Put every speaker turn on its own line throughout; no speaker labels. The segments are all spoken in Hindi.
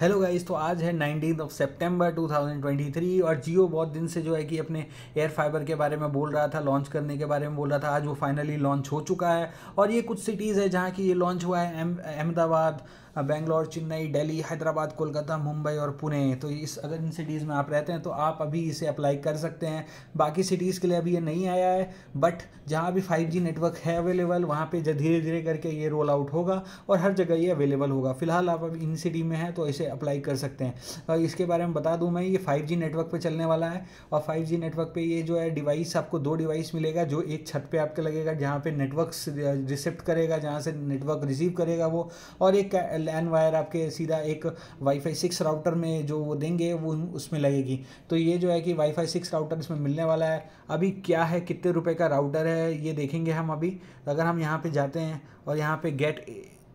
हेलो गाइस तो आज है नाइनटीन ऑफ सितंबर 2023 और जियो बहुत दिन से जो है कि अपने एयर फाइबर के बारे में बोल रहा था लॉन्च करने के बारे में बोल रहा था आज वो फाइनली लॉन्च हो चुका है और ये कुछ सिटीज़ है जहाँ की ये लॉन्च हुआ है अहमदाबाद एम, हाँ, बेंगलोर चेन्नई दिल्ली हैदराबाद कोलकाता मुंबई और पुणे तो इस अगर इन सिटीज़ में आप रहते हैं तो आप अभी इसे अप्लाई कर सकते हैं बाकी सिटीज़ के लिए अभी ये नहीं आया है बट जहाँ भी फाइव नेटवर्क है अवेलेबल वहाँ पर धीरे धीरे करके ये रोल आउट होगा और हर जगह ये अवेलेबल होगा फिलहाल आप अभी इन सिटी में हैं तो इसे अप्लाई कर सकते हैं और इसके बारे में बता दूँ मैं ये फाइव नेटवर्क पर चलने वाला है और फाइव नेटवर्क पर ये जो है डिवाइस आपको दो डिवाइस मिलेगा जो एक छत पर आपके लगेगा जहाँ पर नेटवर्क रिसिप्ट करेगा जहाँ से नेटवर्क रिसीव करेगा वो और एक लैन वायर आपके सीधा एक वाईफाई सिक्स राउटर में जो वो देंगे वो उसमें लगेगी तो ये जो है कि वाईफाई सिक्स राउटर इसमें मिलने वाला है अभी क्या है कितने रुपये का राउटर है ये देखेंगे हम अभी अगर हम यहाँ पर जाते हैं और यहाँ पर गेट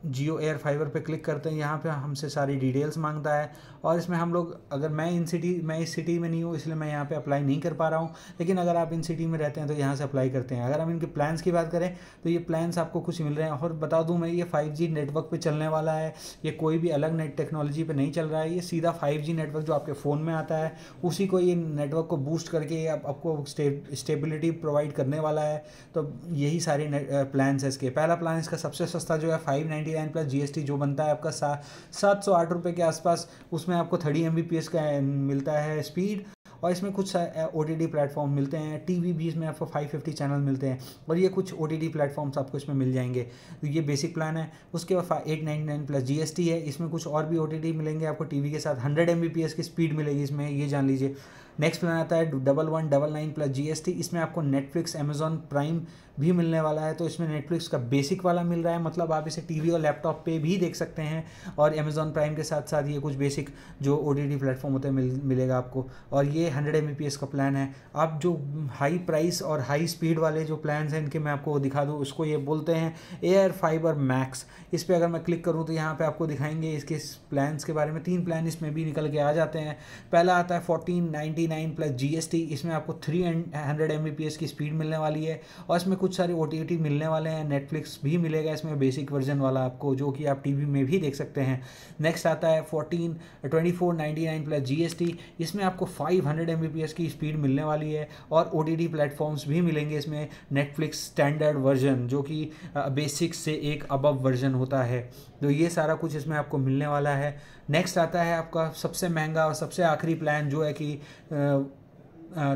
जियो एयर फाइबर पे क्लिक करते हैं यहाँ पे हमसे सारी डिटेल्स मांगता है और इसमें हम लोग अगर मैं इन सिटी मैं इस सिटी में नहीं हूँ इसलिए मैं यहाँ पे अप्लाई नहीं कर पा रहा हूँ लेकिन अगर आप इन सिटी में रहते हैं तो यहाँ से अप्लाई करते हैं अगर हम इनके प्लान्स की बात करें तो ये प्लान्स आपको कुछ मिल रहे हैं और बता दूँ मैं ये फाइव नेटवर्क पर चलने वाला है ये कोई भी अलग नेट टेक्नोलॉजी पर नहीं चल रहा है ये सीधा फाइव नेटवर्क जो आपके फ़ोन में आता है उसी को ये नेटवर्क को बूस्ट करके आपको स्टेबिलिटी प्रोवाइड करने वाला है तो यही सारे प्लान्स है इसके पहला प्लान इसका सबसे सस्ता जो है five ninety nine plus GST जो बनता है आपका सा सात सौ आठ रुपये के आसपास उसमें आपको थर्टी एम का मिलता है स्पीड और इसमें कुछ ओ टी प्लेटफॉर्म मिलते हैं टी वी भी इसमें आपको फाइव फिफ्टी चैनल मिलते हैं और ये कुछ ओ टी प्लेटफॉर्म्स आपको इसमें मिल जाएंगे तो ये बेसिक प्लान है उसके बाद eight nine nine plus G S T है इसमें कुछ और भी ओ टी टी मिलेंगे आपको टी वी के साथ hundred M B P S की स्पीड मिलेगी इसमें ये जान लीजिए नेक्स्ट प्लान आता है double one double nine plus GST इसमें आपको नेटफ्लिक्स अमेजॉन प्राइम भी मिलने वाला है तो इसमें नेटफ्लिक्स का बेसिक वाला मिल रहा है मतलब आप इसे टीवी और लैपटॉप पे भी देख सकते हैं और अमेजोन प्राइम के साथ साथ ये कुछ बेसिक जो ओ टी प्लेटफॉर्म होते हैं मिल, मिलेगा आपको और ये हंड्रेड एम का प्लान है आप जो हाई प्राइस और हाई स्पीड वाले जो प्लान हैं इनके मैं आपको दिखा दूँ उसको ये बोलते हैं एयर फाइबर मैक्स इस पर अगर मैं क्लिक करूँ तो यहाँ पर आपको दिखाएंगे इसके प्लान्स के बारे में तीन प्लान इसमें भी निकल के आ जाते हैं पहला आता है fourteen ninety ninety nine plus G S T इसमें आपको three hundred M B P S की स्पीड मिलने वाली है और इसमें कुछ सारे ओ टी टी मिलने वाले हैं नेटफ्लिक्स भी मिलेगा इसमें बेसिक वर्जन वाला आपको जो कि आप टी वी में भी देख सकते हैं नेक्स्ट आता है fourteen twenty four ninety nine plus G S T इसमें आपको five hundred M B P S की स्पीड मिलने वाली है और ओ टी टी प्लेटफॉर्म्स भी मिलेंगे इसमें नेटफ्लिक्स स्टैंडर्ड वर्जन जो कि बेसिक से एक अबव वर्जन होता है तो ये सारा कुछ इसमें आपको मिलने वाला है नेक्स्ट आता है आपका सबसे महंगा और सबसे आखिरी प्लान जो है कि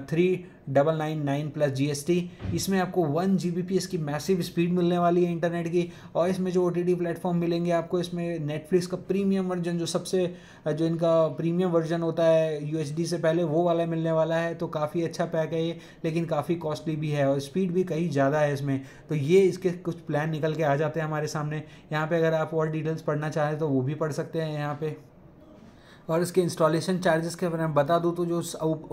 three double nine nine plus G S T इसमें आपको वन जी बी पी की मैसिव स्पीड मिलने वाली है इंटरनेट की और इसमें जो ओ टी टी प्लेटफॉर्म मिलेंगे आपको इसमें नेटफ्लिक्स का प्रीमियम वर्जन जो सबसे जो इनका प्रीमियम वर्जन होता है यू डी से पहले वो वाला मिलने वाला है तो काफ़ी अच्छा पैक है ये लेकिन काफ़ी कॉस्टली भी है और स्पीड भी कहीं ज़्यादा है इसमें तो ये इसके कुछ प्लान निकल के आ जाते हैं हमारे सामने यहाँ पर अगर आप और डिटेल्स पढ़ना चाहें तो वो भी पढ़ सकते हैं यहाँ पर और इसके इंस्टॉलेशन चार्जेस के बारे में बता दूँ तो जो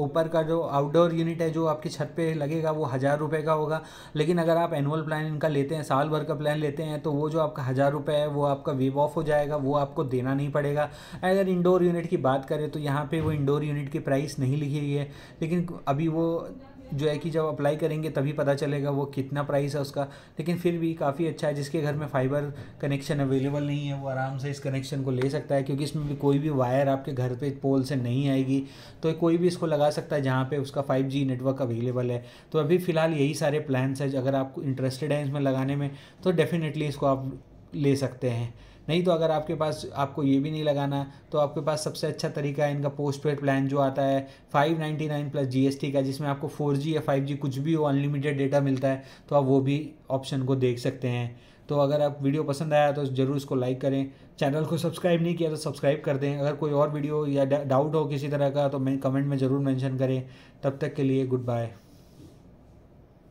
ऊपर का जो आउटडोर यूनिट है जो आपकी छत पे लगेगा वो हज़ार रुपये का होगा लेकिन अगर आप एनुअल प्लान इनका लेते हैं साल भर का प्लान लेते हैं तो वो जो आपका हज़ार रुपये है वो आपका वेव ऑफ हो जाएगा वो आपको देना नहीं पड़ेगा अगर इंडोर यूनिट की बात करें तो यहाँ पर वो इंडोर यूनिट की प्राइस नहीं लिखी गई है लेकिन अभी वो जो है कि जब अप्लाई करेंगे तभी पता चलेगा वो कितना प्राइस है उसका लेकिन फिर भी काफ़ी अच्छा है जिसके घर में फाइबर कनेक्शन अवेलेबल नहीं है वो आराम से इस कनेक्शन को ले सकता है क्योंकि इसमें भी कोई भी वायर आपके घर पे पोल से नहीं आएगी तो कोई भी इसको लगा सकता है जहाँ पर उसका फाइव नेटवर्क अवेलेबल है तो अभी फ़िलहाल यही सारे प्लान्स हैं अगर आप इंटरेस्टेड हैं इसमें लगाने में तो डेफ़िनेटली इसको आप ले सकते हैं नहीं तो अगर आपके पास आपको ये भी नहीं लगाना तो आपके पास सबसे अच्छा तरीका है इनका पोस्ट पेड प्लान जो आता है five ninety nine plus GST का जिसमें आपको फोर जी या फाइव जी कुछ भी हो अनलिमिटेड डेटा मिलता है तो आप वो भी ऑप्शन को देख सकते हैं तो अगर आप वीडियो पसंद आया तो ज़रूर इसको लाइक करें चैनल को सब्सक्राइब नहीं किया तो सब्सक्राइब कर दें अगर कोई और वीडियो या डाउट हो किसी तरह का तो मैं कमेंट में ज़रूर मेंशन करें तब तक के लिए गुड बाय